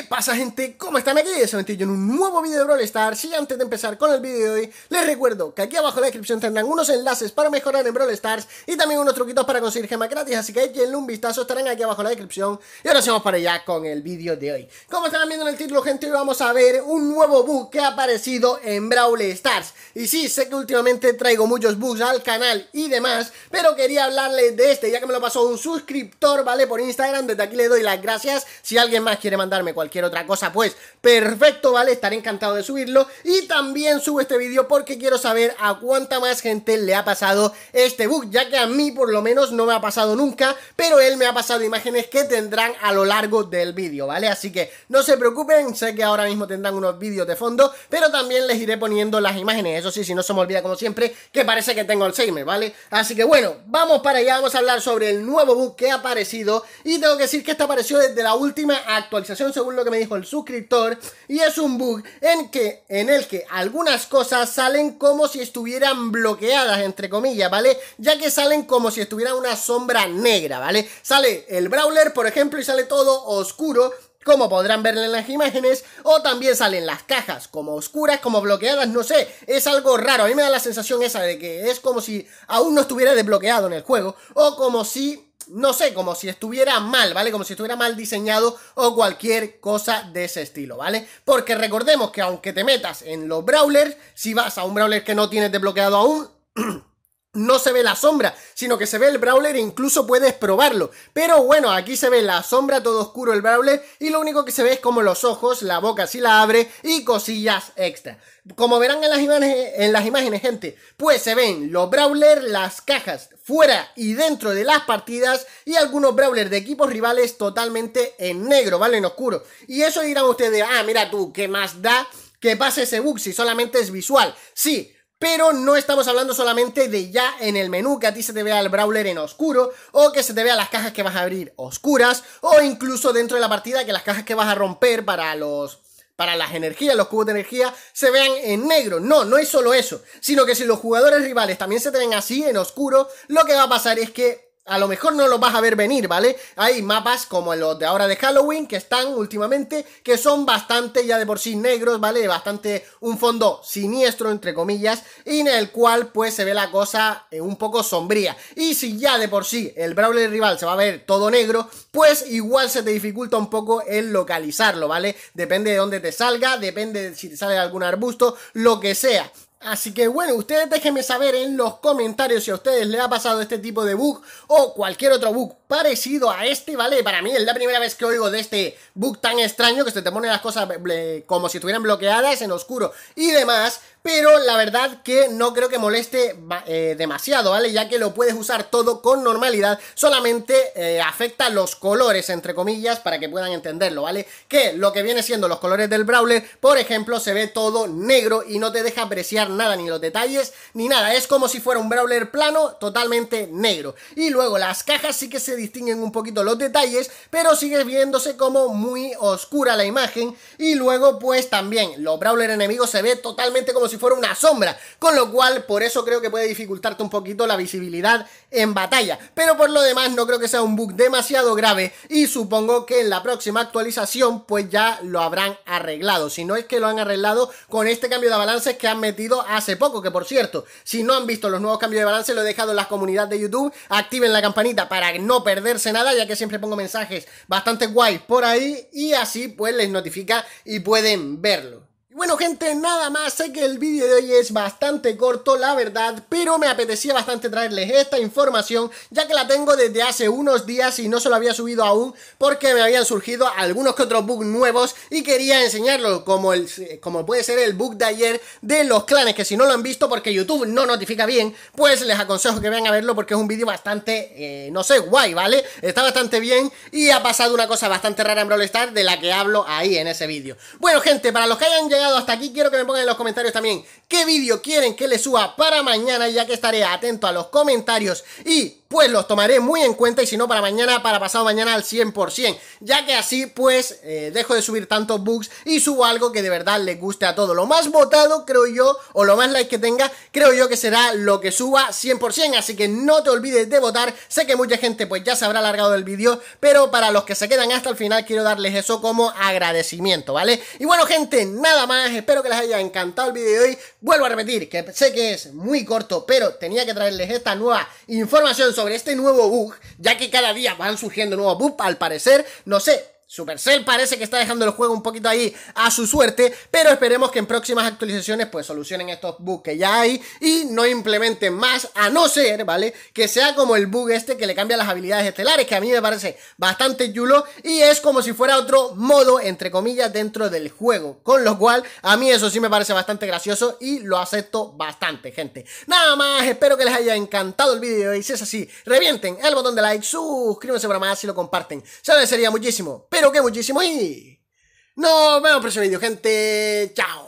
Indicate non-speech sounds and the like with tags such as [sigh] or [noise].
¿Qué pasa gente? ¿Cómo están aquí? Soy yo en un nuevo vídeo de Brawl Stars y antes de empezar con el vídeo de hoy les recuerdo que aquí abajo en la descripción tendrán unos enlaces para mejorar en Brawl Stars y también unos truquitos para conseguir gemas gratis así que echenle un vistazo, estarán aquí abajo en la descripción y ahora vamos para allá con el vídeo de hoy Como están viendo en el título gente hoy vamos a ver un nuevo bug que ha aparecido en Brawl Stars y sí, sé que últimamente traigo muchos bugs al canal y demás pero quería hablarles de este ya que me lo pasó un suscriptor, ¿vale? Por Instagram, desde aquí le doy las gracias si alguien más quiere mandarme cualquier cualquier otra cosa, pues perfecto, ¿vale? Estaré encantado de subirlo. Y también subo este vídeo porque quiero saber a cuánta más gente le ha pasado este bug, ya que a mí por lo menos no me ha pasado nunca, pero él me ha pasado imágenes que tendrán a lo largo del vídeo, ¿vale? Así que no se preocupen, sé que ahora mismo tendrán unos vídeos de fondo, pero también les iré poniendo las imágenes, eso sí, si no se me olvida como siempre, que parece que tengo el Alzheimer, ¿vale? Así que bueno, vamos para allá, vamos a hablar sobre el nuevo bug que ha aparecido y tengo que decir que este apareció desde la última actualización según lo que me dijo el suscriptor y es un bug en, que, en el que algunas cosas salen como si estuvieran bloqueadas, entre comillas, ¿vale? Ya que salen como si estuviera una sombra negra, ¿vale? Sale el Brawler, por ejemplo, y sale todo oscuro, como podrán ver en las imágenes, o también salen las cajas como oscuras, como bloqueadas, no sé, es algo raro, a mí me da la sensación esa de que es como si aún no estuviera desbloqueado en el juego, o como si no sé, como si estuviera mal, ¿vale? Como si estuviera mal diseñado o cualquier cosa de ese estilo, ¿vale? Porque recordemos que aunque te metas en los brawlers, si vas a un brawler que no tienes desbloqueado aún... [clears throat] no se ve la sombra, sino que se ve el Brawler e incluso puedes probarlo. Pero bueno, aquí se ve la sombra, todo oscuro el Brawler, y lo único que se ve es como los ojos, la boca si la abre y cosillas extra. Como verán en las imágenes, en las imágenes gente, pues se ven los Brawler, las cajas fuera y dentro de las partidas y algunos Brawler de equipos rivales totalmente en negro, ¿vale? En oscuro. Y eso dirán ustedes, ah, mira tú, ¿qué más da? Que pase ese bug si solamente es visual. Sí, pero no estamos hablando solamente de ya en el menú, que a ti se te vea el brawler en oscuro, o que se te vea las cajas que vas a abrir oscuras, o incluso dentro de la partida que las cajas que vas a romper para los para las energías, los cubos de energía, se vean en negro. No, no es solo eso, sino que si los jugadores rivales también se te ven así, en oscuro, lo que va a pasar es que a lo mejor no lo vas a ver venir, ¿vale? Hay mapas como los de ahora de Halloween que están últimamente, que son bastante ya de por sí negros, ¿vale? Bastante un fondo siniestro, entre comillas, y en el cual pues se ve la cosa eh, un poco sombría. Y si ya de por sí el Brawler rival se va a ver todo negro, pues igual se te dificulta un poco el localizarlo, ¿vale? Depende de dónde te salga, depende si te sale algún arbusto, lo que sea. Así que bueno, ustedes déjenme saber en los comentarios si a ustedes les ha pasado este tipo de bug o cualquier otro bug parecido a este, ¿vale? Para mí es la primera vez que oigo de este bug tan extraño que se te pone las cosas eh, como si estuvieran bloqueadas en oscuro y demás, pero la verdad que no creo que moleste eh, demasiado, ¿vale? Ya que lo puedes usar todo con normalidad, solamente eh, afecta los colores, entre comillas, para que puedan entenderlo, ¿vale? Que lo que viene siendo los colores del Brawler, por ejemplo, se ve todo negro y no te deja apreciar nada, ni los detalles, ni nada. Es como si fuera un Brawler plano totalmente negro. Y luego las cajas sí que se distinguen un poquito los detalles, pero sigue viéndose como muy oscura la imagen. Y luego pues también los Brawler enemigos se ve totalmente como si fuera una sombra, con lo cual por eso creo que puede dificultarte un poquito la visibilidad en batalla, pero por lo demás no creo que sea un bug demasiado grave y supongo que en la próxima actualización pues ya lo habrán arreglado, si no es que lo han arreglado con este cambio de balances que han metido hace poco, que por cierto, si no han visto los nuevos cambios de balance lo he dejado en las comunidad de YouTube, activen la campanita para no perderse nada, ya que siempre pongo mensajes bastante guays por ahí y así pues les notifica y pueden verlo. Bueno gente, nada más, sé que el vídeo de hoy es bastante corto, la verdad, pero me apetecía bastante traerles esta información, ya que la tengo desde hace unos días y no se lo había subido aún, porque me habían surgido algunos que otros bugs nuevos y quería enseñarlo, como, el, eh, como puede ser el bug de ayer de los clanes, que si no lo han visto porque YouTube no notifica bien, pues les aconsejo que vengan a verlo porque es un vídeo bastante, eh, no sé, guay, ¿vale? Está bastante bien y ha pasado una cosa bastante rara en Brawl Stars de la que hablo ahí en ese vídeo. Bueno gente, para los que hayan llegado hasta aquí, quiero que me pongan en los comentarios también qué vídeo quieren que le suba para mañana, ya que estaré atento a los comentarios y pues los tomaré muy en cuenta y si no para mañana, para pasado mañana al 100%, ya que así pues eh, dejo de subir tantos bugs y subo algo que de verdad le guste a todo. Lo más votado creo yo, o lo más like que tenga, creo yo que será lo que suba 100%, así que no te olvides de votar, sé que mucha gente pues ya se habrá alargado el vídeo, pero para los que se quedan hasta el final quiero darles eso como agradecimiento, ¿vale? Y bueno gente, nada más, espero que les haya encantado el vídeo de hoy, Vuelvo a repetir, que sé que es muy corto, pero tenía que traerles esta nueva información sobre este nuevo bug, ya que cada día van surgiendo nuevos bugs, al parecer, no sé, Supercell parece que está dejando el juego un poquito ahí a su suerte, pero esperemos que en próximas actualizaciones pues solucionen estos bugs que ya hay y no implementen más, a no ser, ¿vale? Que sea como el bug este que le cambia las habilidades estelares, que a mí me parece bastante chulo y es como si fuera otro modo, entre comillas, dentro del juego, con lo cual a mí eso sí me parece bastante gracioso y lo acepto bastante, gente. Nada más, espero que les haya encantado el vídeo y si es así, revienten el botón de like, suscríbanse para más y lo comparten, se lo agradecería muchísimo. Espero que muchísimo y nos vemos en el próximo vídeo, gente. Chao.